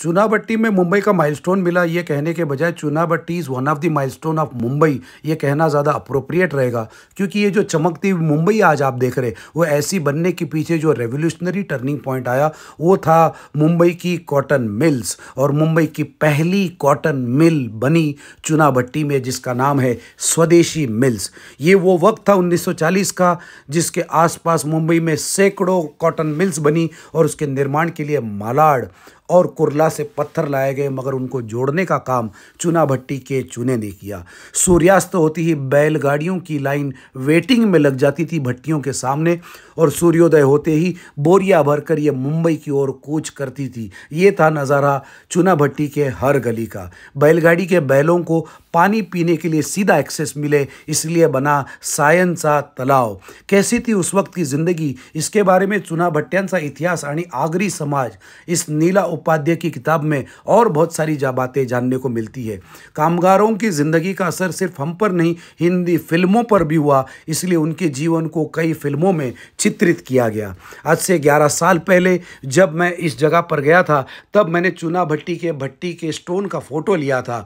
चुनाभट्टी में मुंबई का माइलस्टोन मिला ये कहने के बजाय Chunabhatti is one of the milestone of Mumbai ये कहना ज़्यादा अप्रोप्रिएट रहेगा क्योंकि ये जो चमकती मुंबई आज आप देख रहे वो ऐसी बनने के पीछे जो रेवोल्यूशनरी टर्निंग पॉइंट आया वो था मुंबई की कॉटन मिल्स और मुंबई की पहली कॉटन मिल बनी चुनाभट्टी में जिसका नाम है स्वदेशी मिल्स ये वो वक्त था उन्नीस का जिसके आसपास मुंबई में सैकड़ों कॉटन मिल्स बनी और उसके निर्माण के लिए मालाड और कुरला से पत्थर लाए गए मगर उनको जोड़ने का काम चुना भट्टी के चुने ने किया सूर्यास्त होती ही बैलगाड़ियों की लाइन वेटिंग में लग जाती थी भट्टियों के सामने और सूर्योदय होते ही बोरिया भरकर ये मुंबई की ओर कूच करती थी ये था नज़ारा चुना भट्टी के हर गली का बैलगाड़ी के बैलों को पानी पीने के लिए सीधा एक्सेस मिले इसलिए बना सायन सा तलाव कैसी थी उस वक्त की ज़िंदगी इसके बारे में चुना सा इतिहास आणि आगरी समाज इस नीला उपाध्याय की किताब में और बहुत सारी जा बातें जानने को मिलती है कामगारों की ज़िंदगी का असर सिर्फ हम पर नहीं हिंदी फिल्मों पर भी हुआ इसलिए उनके जीवन को कई फिल्मों में चित्रित किया गया आज से ग्यारह साल पहले जब मैं इस जगह पर गया था तब मैंने चूना भट्टी के भट्टी के स्टोन का फ़ोटो लिया था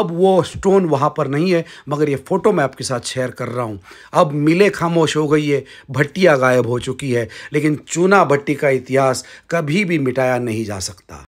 अब वो स्टोन वहाँ पर नहीं है मगर ये फ़ोटो मैं आपके साथ शेयर कर रहा हूँ अब मिले खामोश हो गई है भट्टिया गायब हो चुकी है लेकिन चूना भट्टी का इतिहास कभी भी मिटाया नहीं जा सकता